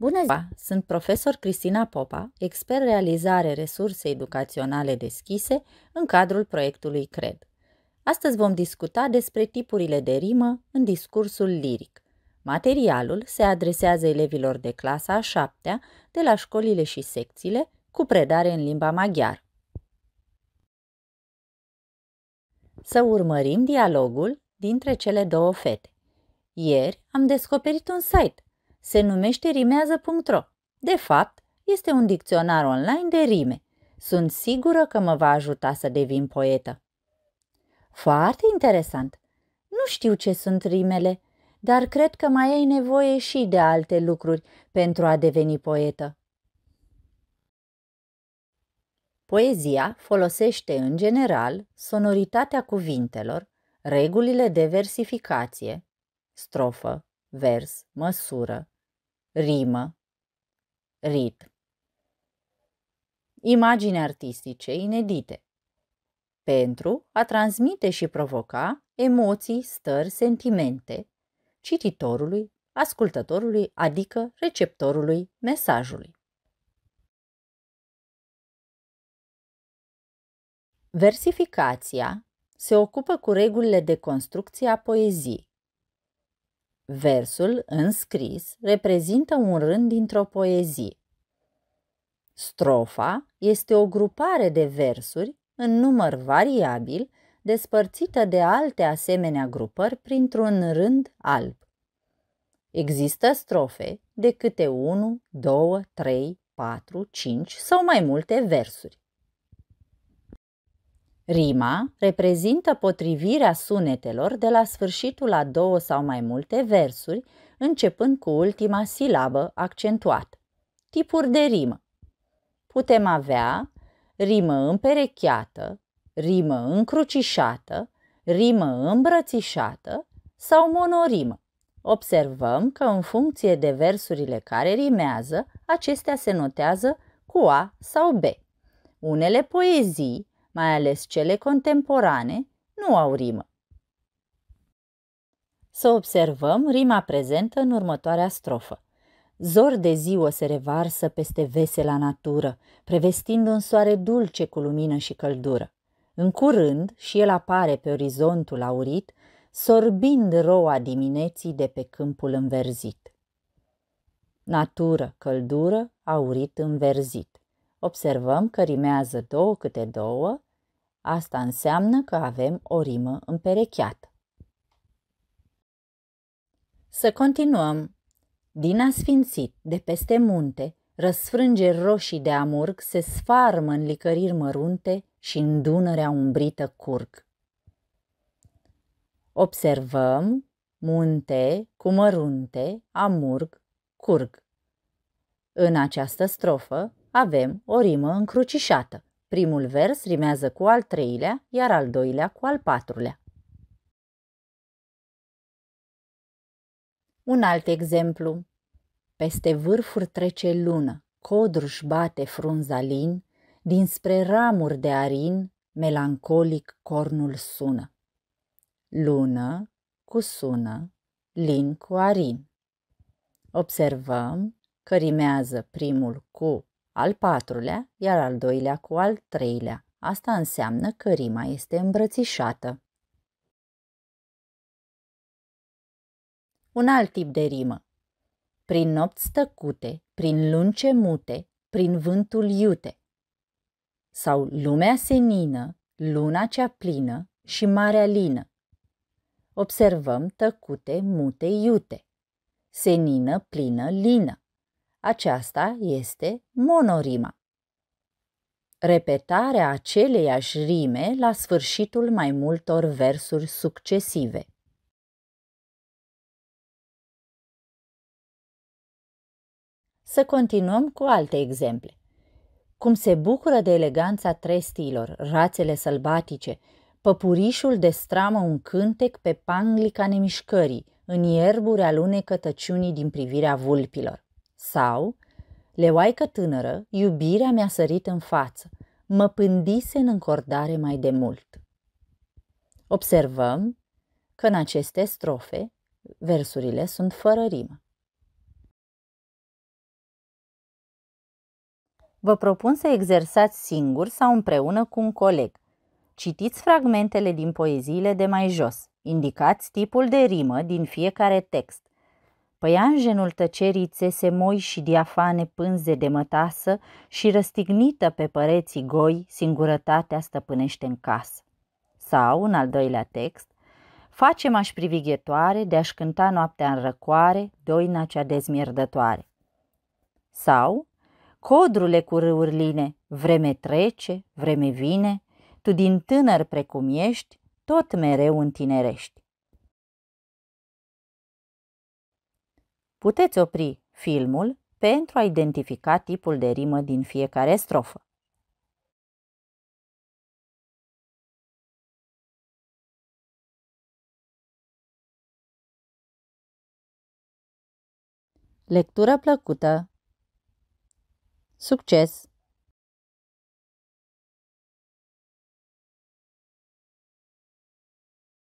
Bună ziua! Sunt profesor Cristina Popa, expert realizare resurse educaționale deschise în cadrul proiectului CRED. Astăzi vom discuta despre tipurile de rimă în discursul liric. Materialul se adresează elevilor de clasa a șaptea de la școlile și secțiile cu predare în limba maghiară. Să urmărim dialogul dintre cele două fete. Ieri am descoperit un site se numește rimează.ro. De fapt, este un dicționar online de rime. Sunt sigură că mă va ajuta să devin poetă. Foarte interesant! Nu știu ce sunt rimele, dar cred că mai ai nevoie și de alte lucruri pentru a deveni poetă. Poezia folosește în general sonoritatea cuvintelor, regulile de versificație, strofă, vers, măsură, rimă, rit. Imagini artistice inedite pentru a transmite și provoca emoții, stări, sentimente cititorului, ascultătorului, adică receptorului mesajului. Versificația se ocupă cu regulile de construcție a poeziei Versul, în scris, reprezintă un rând dintr-o poezie. Strofa este o grupare de versuri în număr variabil, despărțită de alte asemenea grupări printr-un rând alb. Există strofe de câte 1, 2, 3, 4, 5 sau mai multe versuri. Rima reprezintă potrivirea sunetelor de la sfârșitul a două sau mai multe versuri, începând cu ultima silabă accentuată. Tipuri de rimă Putem avea rimă împerecheată, rimă încrucișată, rimă îmbrățișată sau monorimă. Observăm că în funcție de versurile care rimează, acestea se notează cu A sau B. Unele poezii mai ales cele contemporane, nu au rimă. Să observăm rima prezentă în următoarea strofă. Zor de ziua se revarsă peste vesela natură, prevestind un soare dulce cu lumină și căldură. În curând și el apare pe orizontul aurit, sorbind roa dimineții de pe câmpul înverzit. Natură, căldură, aurit înverzit. Observăm că rimează două câte două, Asta înseamnă că avem o rimă împerecheată. Să continuăm. Din asfințit, de peste munte, răsfrânge roșii de amurg se sfarmă în licăriri mărunte și în Dunărea umbrită curg. Observăm munte cu mărunte, amurg, curg. În această strofă avem o rimă încrucișată. Primul vers rimează cu al treilea, iar al doilea cu al patrulea. Un alt exemplu. Peste vârfuri trece lună, codruș bate frunza lin, dinspre ramuri de arin, melancolic cornul sună. Lună cu sună, lin cu arin. Observăm că rimează primul cu al patrulea, iar al doilea cu al treilea. Asta înseamnă că rima este îmbrățișată. Un alt tip de rimă. Prin nopți tăcute, prin lunce mute, prin vântul iute. Sau lumea senină, luna cea plină și marea lină. Observăm tăcute, mute, iute. Senină, plină, lină. Aceasta este monorima. Repetarea aceleiași rime la sfârșitul mai multor versuri succesive. Să continuăm cu alte exemple. Cum se bucură de eleganța trestiilor, rațele sălbatice, păpurișul destramă un cântec pe panglica nemișcării, în ierburi alunecă tăciunii din privirea vulpilor. Sau, leoaică tânără, iubirea mi-a sărit în față, mă pândise în încordare mai de mult. Observăm că în aceste strofe versurile sunt fără rimă. Vă propun să exersați singur sau împreună cu un coleg. Citiți fragmentele din poeziile de mai jos. Indicați tipul de rimă din fiecare text păianjenul tăcerii țese moi și diafane pânze de mătasă și răstignită pe păreții goi, singurătatea stăpânește în casă. Sau, în al doilea text, facem aș privighetoare de a-și cânta noaptea în răcoare, doina cea dezmierdătoare. Sau, codrule cu râurile, vreme trece, vreme vine, tu din tânăr precum ești, tot mereu întinerești. Puteți opri filmul pentru a identifica tipul de rimă din fiecare strofă. Lectură plăcută! Succes!